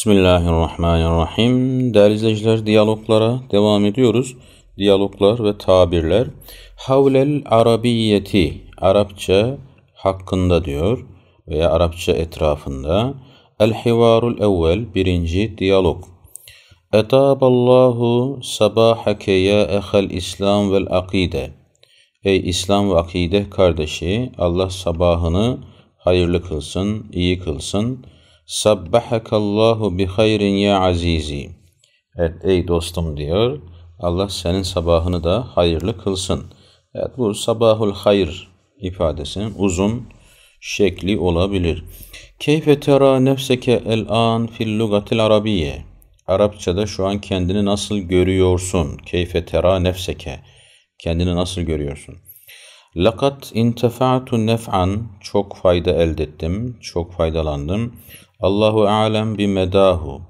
Bismillahirrahmanirrahim. Değerli izleyiciler, diyaloglara devam ediyoruz. Diyaloglar ve tabirler. Havlel Arabiyeti, Arapça hakkında diyor veya Arapça etrafında. El Hivarul Evvel, birinci diyalog. Etaballahu sabahake ya ehel İslam vel akide. Ey İslam ve akide kardeşi, Allah sabahını hayırlı kılsın, iyi kılsın.'' Sabbahakallahu bi hayrin ya azizi. Evet ey dostum diyor. Allah senin sabahını da hayırlı kılsın. Evet bu sabahul hayır ifadesinin uzun şekli olabilir. Keyfe tera nefseke el an fil lugatil arabiye. Arapçada şu an kendini nasıl görüyorsun? Keyfe tera nefseke. Kendini nasıl görüyorsun? Lakat intefa'tu nef'an. Çok fayda elde ettim. Çok faydalandım. Allahu alem bi medahu.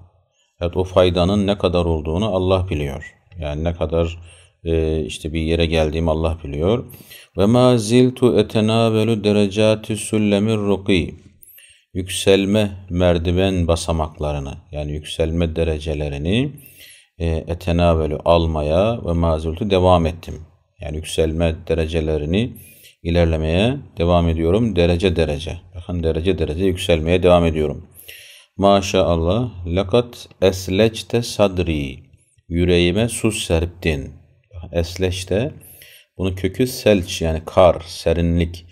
Evet o faydanın ne kadar olduğunu Allah biliyor. Yani ne kadar e, işte bir yere geldiğim Allah biliyor. Ve ma ziltu etenabelu derecati süllemir ruki. Yükselme merdiven basamaklarını yani yükselme derecelerini e, etenavelu almaya ve ma ziltu devam ettim. Yani yükselme derecelerini ilerlemeye devam ediyorum derece derece. Bakın derece derece yükselmeye devam ediyorum. Maşallah. Lakat esleçte sadri. Yüreğime su serptin. Esleçte. Bunun kökü selç yani kar, serinlik.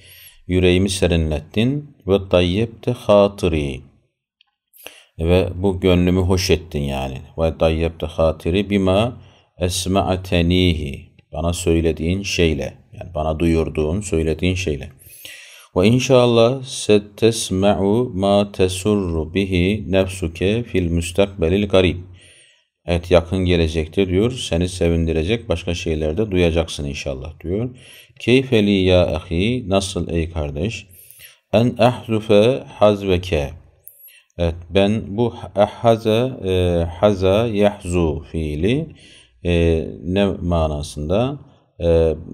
Yüreğimi serinlettin. Ve tayyepte hatiri. Ve bu gönlümü hoş ettin yani. Ve tayyepte hatiri bima esma'tenihi. Bana söylediğin şeyle. Yani bana duyurduğun, söylediğin şeyle. Ve inşallah settesme'u ma tesurru bihi nefsuke fil müstakbelil garib. Evet yakın gelecektir diyor seni sevindirecek başka şeyler de duyacaksın inşallah diyor. Keyfeli ya ahi nasıl ey kardeş? En ahzufe hazveke. Evet ben bu haza e, haza yahzu fiili e, ne manasında e,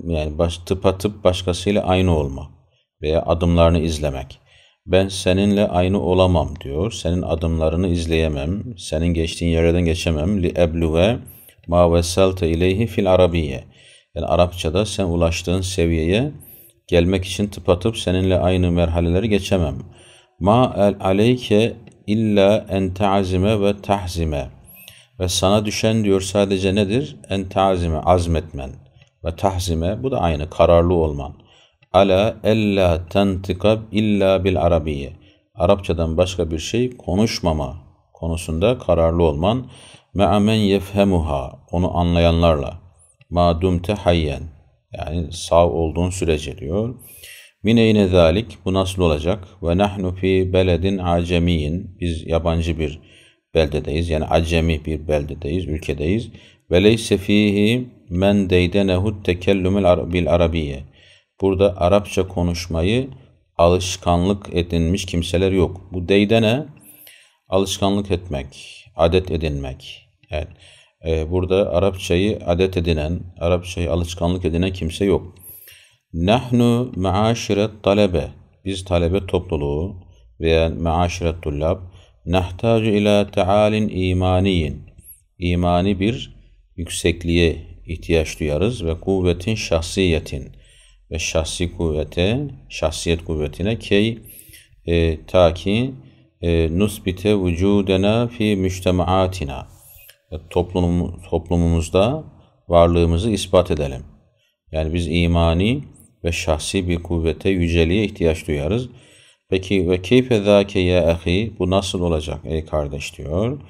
yani baş, tıpatıp başkasıyla aynı olmak veya adımlarını izlemek. Ben seninle aynı olamam diyor. Senin adımlarını izleyemem. Senin geçtiğin yerden geçemem. Li ebluve ma veselte ileyhi fil arabiye. Yani Arapçada sen ulaştığın seviyeye gelmek için tıpatıp seninle aynı merhaleleri geçemem. Ma el aleyke illa en ta'zime ve tahzime. Ve sana düşen diyor sadece nedir? En ta'zime, azmetmen. Ve tahzime, bu da aynı, kararlı olman ala ella tentikab illa bil arabiye. Arapçadan başka bir şey konuşmama konusunda kararlı olman me'amen yefhemuha onu anlayanlarla madumte hayyen yani sağ olduğun sürece diyor. Mineyne zalik bu nasıl olacak? Ve nahnu fi beledin acemiyin biz yabancı bir beldedeyiz. Yani acemi bir beldedeyiz, ülkedeyiz. Ve leyse fihi men deydenehu tekellümül bil arabiye. Burada Arapça konuşmayı alışkanlık edinmiş kimseler yok. Bu deydene alışkanlık etmek, adet edinmek. Evet. Ee, burada Arapçayı adet edinen, Arapçayı alışkanlık edinen kimse yok. Nahnu maaşiret talebe. Biz talebe topluluğu veya maaşiret tullab. Nahtacu ila taalin imaniyin. İmani bir yüksekliğe ihtiyaç duyarız ve kuvvetin şahsiyetin ve şahsi kuvvete, şahsiyet kuvvetine key e, ta ki e, nusbite vücudena fi müştemaatina e, toplum, toplumumuzda varlığımızı ispat edelim. Yani biz imani ve şahsi bir kuvvete, yüceliğe ihtiyaç duyarız. Peki ve keyfe zâke ya ahi bu nasıl olacak ey kardeş diyor.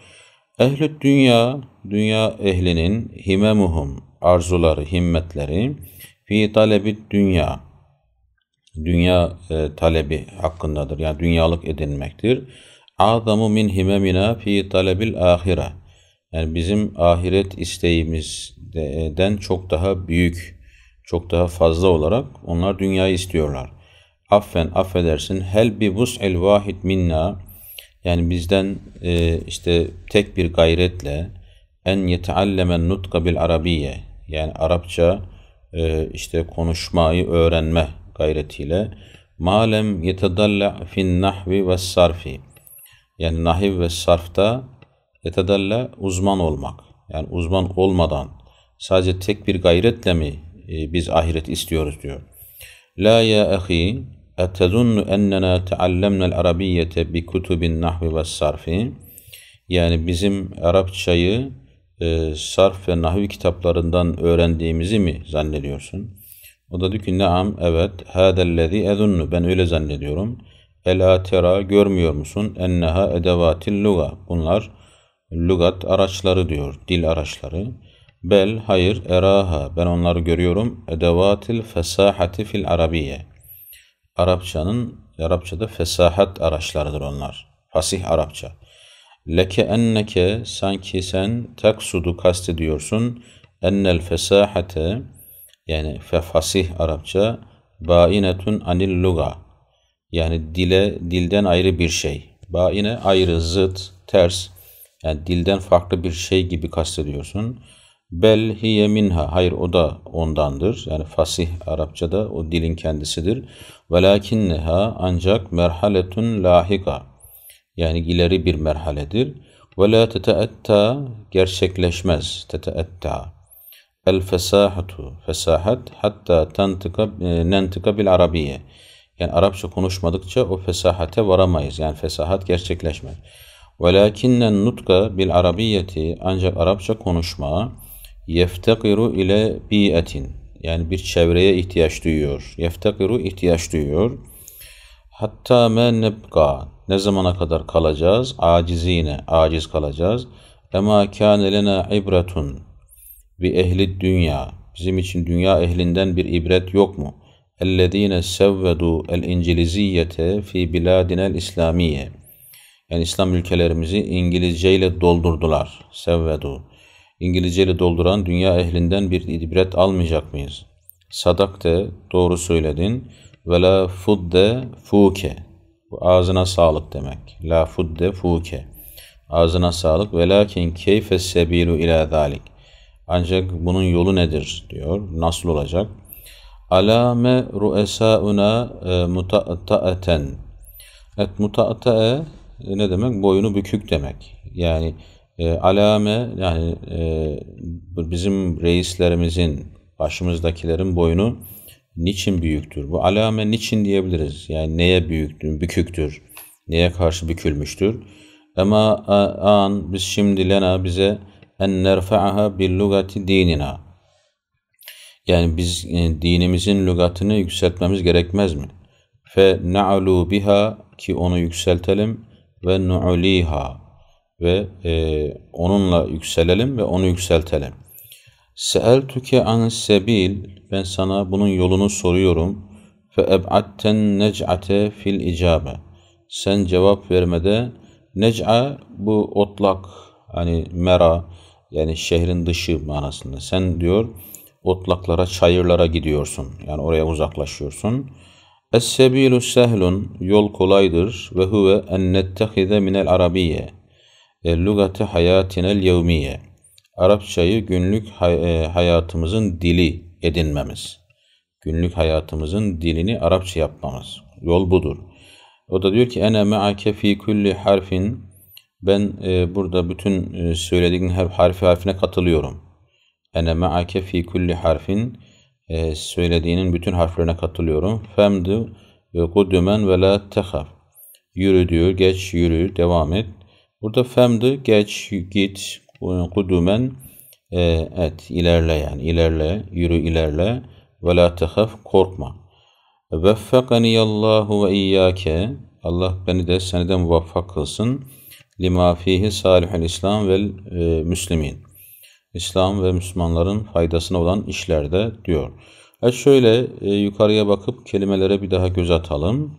Ehlü dünya, dünya ehlinin himemuhum, arzuları, himmetleri, fi talebi dünya. Dünya e, talebi hakkındadır. Yani dünyalık edinmektir. Azamu min himemina fi talebil ahire. Yani bizim ahiret isteğimizden e, çok daha büyük, çok daha fazla olarak onlar dünyayı istiyorlar. Affen, affedersin. Hel bi bus'il vahid minna. Yani bizden e, işte tek bir gayretle en yeteallemen nutka bil arabiye. Yani Arapça e, işte konuşmayı öğrenme gayretiyle malem yetedalla fin nahvi ve sarfi yani nahiv ve sarfta yetedalla uzman olmak yani uzman olmadan sadece tek bir gayretle mi e, biz ahiret istiyoruz diyor. La ya ahi etezunnu ennena teallemnel arabiyyete bi kutubin nahvi ve sarfi yani bizim Arapçayı e, sarf ve nahvi kitaplarından öğrendiğimizi mi zannediyorsun? O da diyor ki naam evet hâdellezî ezunnu ben öyle zannediyorum. Ela tera görmüyor musun? Enneha edevatil luga. Bunlar lugat araçları diyor. Dil araçları. Bel hayır eraha ben onları görüyorum. Edevatil fesahati fil arabiye. Arapçanın Arapçada fesahat araçlarıdır onlar. Fasih Arapça leke enneke sanki sen taksudu kastediyorsun ennel fesahate yani fasih Arapça bainetun anil luga yani dile dilden ayrı bir şey. Baine ayrı, zıt, ters yani dilden farklı bir şey gibi kastediyorsun. Bel hiye minha. Hayır o da ondandır. Yani fasih Arapçada o dilin kendisidir. Velakinneha ancak merhaletun lahika yani ileri bir merhaledir. Ve la teteetta gerçekleşmez. Teteetta. El fesahatu fesahat hatta tentika, e, nentika bil arabiye. Yani Arapça konuşmadıkça o fesahate varamayız. Yani fesahat gerçekleşmez. Velakinnen nutka bil arabiyeti ancak Arapça konuşma yeftekiru ile bi'etin yani bir çevreye ihtiyaç duyuyor. Yeftekiru ihtiyaç duyuyor. Hatta men nebka ne zamana kadar kalacağız? Acizine, aciz kalacağız. Ema kâne lena ibretun bi ehli dünya. Bizim için dünya ehlinden bir ibret yok mu? Ellezîne sevvedu el İnciliziyete fi biladinel İslamiye. Yani İslam ülkelerimizi İngilizce ile doldurdular. Sevvedu. İngilizce ile dolduran dünya ehlinden bir ibret almayacak mıyız? Sadak de doğru söyledin. Ve la fudde fuke. Bu ağzına sağlık demek. La fudde fuke. Ağzına sağlık. Ve lakin keyfe sebilu ila dalik. Ancak bunun yolu nedir diyor. Nasıl olacak? Alame ruesauna e, muta'taeten. Et muta'tae ne demek? Boyunu bükük demek. Yani e, alame yani e, bizim reislerimizin başımızdakilerin boyunu niçin büyüktür? Bu alame niçin diyebiliriz. Yani neye büyüktür, büküktür, neye karşı bükülmüştür. Ama an biz şimdi lena bize en nerfa'aha bil lugati dinina. Yani biz e, dinimizin lügatını yükseltmemiz gerekmez mi? Fe na'lu biha ki onu yükseltelim ve nu'liha ve e, onunla yükselelim ve onu yükseltelim. Seeltuke an sebil ben sana bunun yolunu soruyorum. Fe فَاَبْعَدْتَنْ nec'ate fil icabe. Sen cevap vermede nec'a bu otlak hani mera yani şehrin dışı manasında. Sen diyor otlaklara, çayırlara gidiyorsun. Yani oraya uzaklaşıyorsun. Es-sebilu sehlun yol kolaydır ve huve en nettehize minel arabiyye e, lugati hayatinel yevmiye. Arapçayı günlük e, hayatımızın dili edinmemiz. Günlük hayatımızın dilini Arapça yapmamız. Yol budur. O da diyor ki ene me'ake fi kulli harfin ben e, burada bütün e, söylediğin her harfi harfine katılıyorum. Ene me'ake fi kulli harfin e, söylediğinin bütün harflerine katılıyorum. Femdu kudümen ve la tehaf. Yürü diyor, geç yürü, devam et. Burada femdu geç, git, kudümen e, et, ilerle yani, ilerle, yürü ilerle. Ve la tehaf, korkma. Veffekaniyallahu ve iyyake. Allah beni de seni de muvaffak kılsın. Lima fihi salihul İslam ve Müslümin. İslam ve Müslümanların faydasına olan işlerde diyor. Evet şöyle e, yukarıya bakıp kelimelere bir daha göz atalım.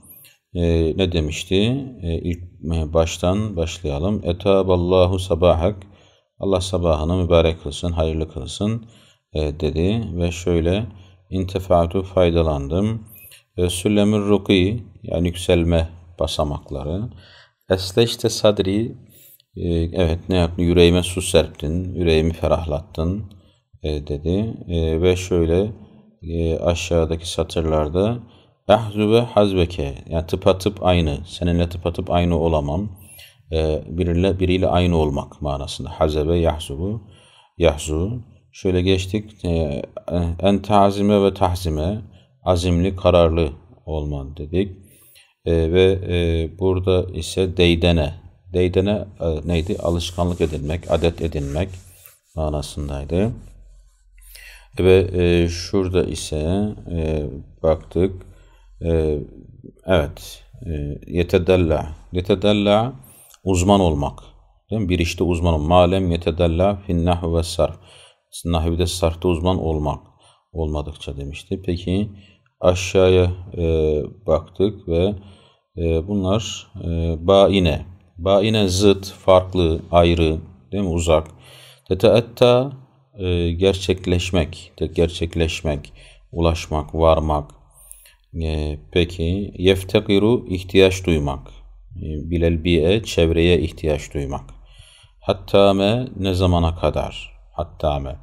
E, ne demişti? E, ilk e, baştan başlayalım. Etaballahu sabahak Allah sabahını mübarek kılsın, hayırlı kılsın e, dedi ve şöyle intefatu faydalandım. E, Süllemür ruki yani yükselme basamakları. Esleşte sadri e, evet ne yaptın? Yüreğime su serptin, yüreğimi ferahlattın e, dedi e, ve şöyle e, aşağıdaki satırlarda ehzübe hazbeke yani tıpatıp aynı, seninle tıpatıp aynı olamam e, biriyle, biriyle aynı olmak manasında. Hazebe, yahzubu, yahzu. Şöyle geçtik. E, en tazime ve tahzime, azimli, kararlı olman dedik. E, ve burada ise deydene. Deydene neydi? Alışkanlık edinmek, adet edinmek manasındaydı. Ve e, şurada ise baktık. evet. E, yetedella. Yetedella uzman olmak. Değil mi? Bir işte uzman olmak. Malem yetedella finnahü ve sarf. Nahvide sarfta uzman olmak olmadıkça demişti. Peki aşağıya e, baktık ve e, bunlar e, baine. Baine zıt, farklı, ayrı, değil mi? Uzak. Teteetta e, gerçekleşmek, gerçekleşmek, ulaşmak, varmak. E, peki yeftekiru ihtiyaç duymak. Ee, bilel bi'e çevreye ihtiyaç duymak. Hatta me ne zamana kadar? Hatta me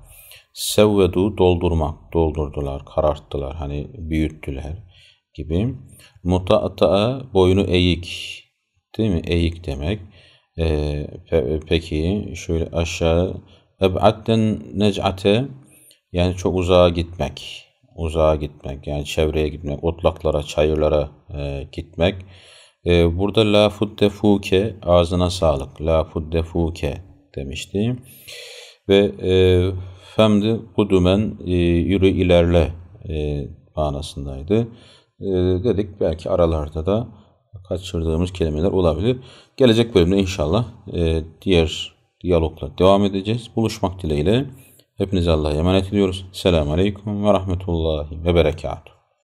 sevvedu doldurmak, doldurdular, kararttılar, hani büyüttüler gibi. Muta'ata'a boynu eğik, değil mi? Eğik demek. Ee, pe peki şöyle aşağı eb'atten nec'ate yani çok uzağa gitmek, uzağa gitmek yani çevreye gitmek, otlaklara, çayırlara e, gitmek. E, burada la fuke ağzına sağlık. La fuke demiştim Ve e, femdi kudumen e, yürü ilerle e, manasındaydı. E, dedik belki aralarda da kaçırdığımız kelimeler olabilir. Gelecek bölümde inşallah e, diğer diyalogla devam edeceğiz. Buluşmak dileğiyle. Hepinize Allah'a emanet ediyoruz. Selamun Aleyküm ve Rahmetullahi ve Berekatuhu.